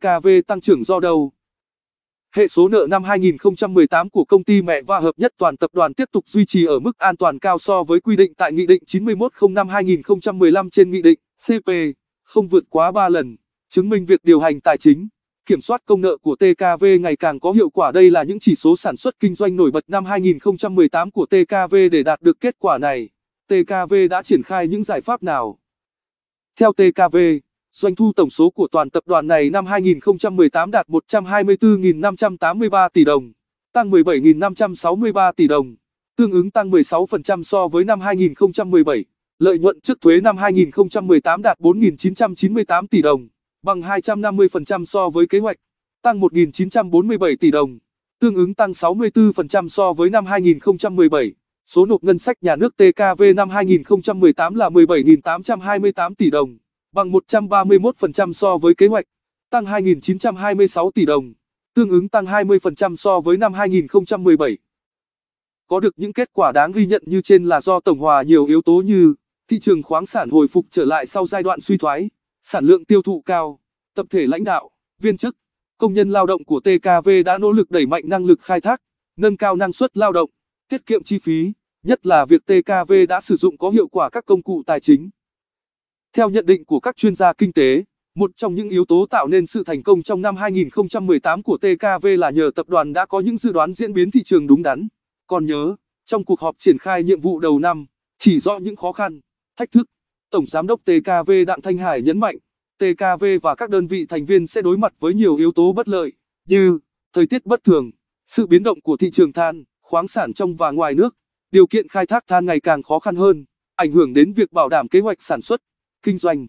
EKV tăng trưởng do đâu? Hệ số nợ năm 2018 của công ty mẹ và hợp nhất toàn tập đoàn tiếp tục duy trì ở mức an toàn cao so với quy định tại Nghị định 9105-2015 trên Nghị định CP, không vượt quá 3 lần, chứng minh việc điều hành tài chính, kiểm soát công nợ của TKV ngày càng có hiệu quả. Đây là những chỉ số sản xuất kinh doanh nổi bật năm 2018 của TKV để đạt được kết quả này. TKV đã triển khai những giải pháp nào? Theo TKV, Doanh thu tổng số của toàn tập đoàn này năm 2018 đạt 124.583 tỷ đồng, tăng 17.563 tỷ đồng, tương ứng tăng 16% so với năm 2017. Lợi nhuận trước thuế năm 2018 đạt 4.998 tỷ đồng, bằng 250% so với kế hoạch, tăng 1.947 tỷ đồng, tương ứng tăng 64% so với năm 2017. Số nộp ngân sách nhà nước TKV năm 2018 là 17.828 tỷ đồng bằng 131% so với kế hoạch, tăng 2.926 tỷ đồng, tương ứng tăng 20% so với năm 2017. Có được những kết quả đáng ghi nhận như trên là do tổng hòa nhiều yếu tố như thị trường khoáng sản hồi phục trở lại sau giai đoạn suy thoái, sản lượng tiêu thụ cao, tập thể lãnh đạo, viên chức, công nhân lao động của TKV đã nỗ lực đẩy mạnh năng lực khai thác, nâng cao năng suất lao động, tiết kiệm chi phí, nhất là việc TKV đã sử dụng có hiệu quả các công cụ tài chính theo nhận định của các chuyên gia kinh tế, một trong những yếu tố tạo nên sự thành công trong năm 2018 của TKV là nhờ tập đoàn đã có những dự đoán diễn biến thị trường đúng đắn. Còn nhớ, trong cuộc họp triển khai nhiệm vụ đầu năm, chỉ rõ những khó khăn, thách thức, Tổng Giám đốc TKV Đặng Thanh Hải nhấn mạnh, TKV và các đơn vị thành viên sẽ đối mặt với nhiều yếu tố bất lợi, như thời tiết bất thường, sự biến động của thị trường than, khoáng sản trong và ngoài nước, điều kiện khai thác than ngày càng khó khăn hơn, ảnh hưởng đến việc bảo đảm kế hoạch sản xuất kinh doanh.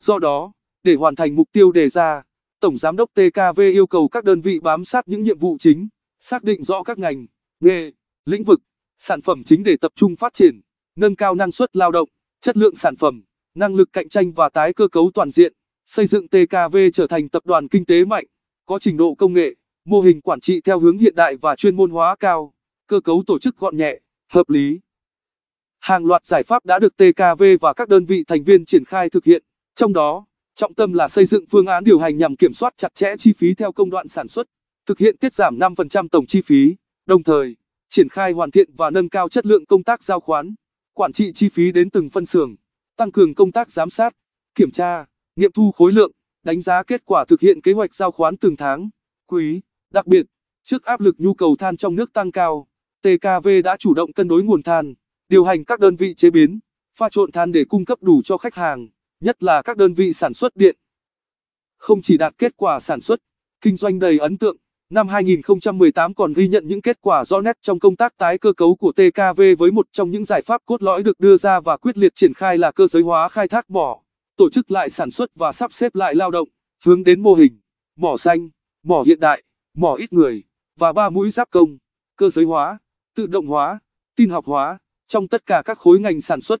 Do đó, để hoàn thành mục tiêu đề ra, Tổng Giám đốc TKV yêu cầu các đơn vị bám sát những nhiệm vụ chính, xác định rõ các ngành, nghề, lĩnh vực, sản phẩm chính để tập trung phát triển, nâng cao năng suất lao động, chất lượng sản phẩm, năng lực cạnh tranh và tái cơ cấu toàn diện, xây dựng TKV trở thành tập đoàn kinh tế mạnh, có trình độ công nghệ, mô hình quản trị theo hướng hiện đại và chuyên môn hóa cao, cơ cấu tổ chức gọn nhẹ, hợp lý hàng loạt giải pháp đã được TKV và các đơn vị thành viên triển khai thực hiện, trong đó, trọng tâm là xây dựng phương án điều hành nhằm kiểm soát chặt chẽ chi phí theo công đoạn sản xuất, thực hiện tiết giảm 5% tổng chi phí, đồng thời, triển khai hoàn thiện và nâng cao chất lượng công tác giao khoán, quản trị chi phí đến từng phân xưởng, tăng cường công tác giám sát, kiểm tra, nghiệm thu khối lượng, đánh giá kết quả thực hiện kế hoạch giao khoán từng tháng, quý, đặc biệt, trước áp lực nhu cầu than trong nước tăng cao, TKV đã chủ động cân đối nguồn than điều hành các đơn vị chế biến, pha trộn than để cung cấp đủ cho khách hàng, nhất là các đơn vị sản xuất điện. Không chỉ đạt kết quả sản xuất, kinh doanh đầy ấn tượng, năm 2018 còn ghi nhận những kết quả rõ nét trong công tác tái cơ cấu của TKV với một trong những giải pháp cốt lõi được đưa ra và quyết liệt triển khai là cơ giới hóa khai thác mỏ, tổ chức lại sản xuất và sắp xếp lại lao động, hướng đến mô hình mỏ xanh, mỏ hiện đại, mỏ ít người và ba mũi giáp công, cơ giới hóa, tự động hóa, tin học hóa trong tất cả các khối ngành sản xuất.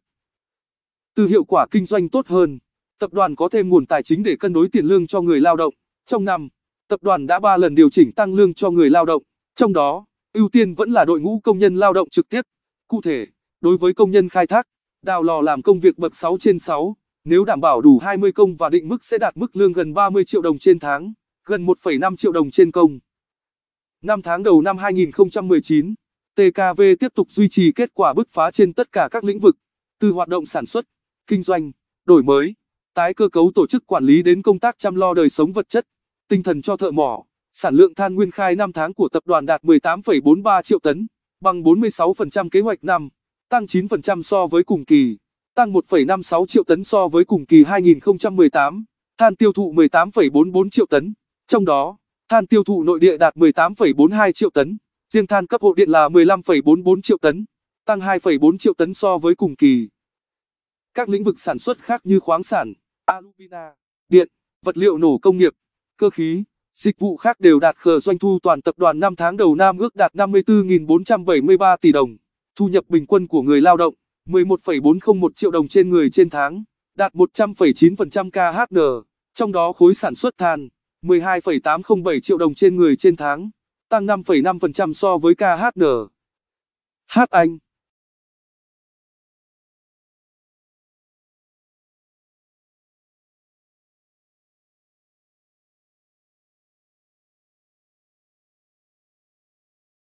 Từ hiệu quả kinh doanh tốt hơn, tập đoàn có thêm nguồn tài chính để cân đối tiền lương cho người lao động. Trong năm, tập đoàn đã 3 lần điều chỉnh tăng lương cho người lao động, trong đó, ưu tiên vẫn là đội ngũ công nhân lao động trực tiếp. Cụ thể, đối với công nhân khai thác, đào lò làm công việc bậc 6 trên 6, nếu đảm bảo đủ 20 công và định mức sẽ đạt mức lương gần 30 triệu đồng trên tháng, gần 1,5 triệu đồng trên công. Năm tháng đầu năm 2019, TKV tiếp tục duy trì kết quả bứt phá trên tất cả các lĩnh vực, từ hoạt động sản xuất, kinh doanh, đổi mới, tái cơ cấu tổ chức quản lý đến công tác chăm lo đời sống vật chất, tinh thần cho thợ mỏ. Sản lượng than nguyên khai 5 tháng của tập đoàn đạt 18,43 triệu tấn, bằng 46% kế hoạch năm, tăng 9% so với cùng kỳ, tăng 1,56 triệu tấn so với cùng kỳ 2018, than tiêu thụ 18,44 triệu tấn, trong đó, than tiêu thụ nội địa đạt 18,42 triệu tấn riêng than cấp hộ điện là 15,44 triệu tấn, tăng 2,4 triệu tấn so với cùng kỳ. Các lĩnh vực sản xuất khác như khoáng sản, alumina, điện, vật liệu nổ công nghiệp, cơ khí, dịch vụ khác đều đạt khờ doanh thu toàn tập đoàn 5 tháng đầu năm ước đạt 54.473 tỷ đồng, thu nhập bình quân của người lao động 11,401 triệu đồng trên người trên tháng, đạt 100,9% KHN, trong đó khối sản xuất than 12,807 triệu đồng trên người trên tháng tăng 5,5% so với KHN. Hát Anh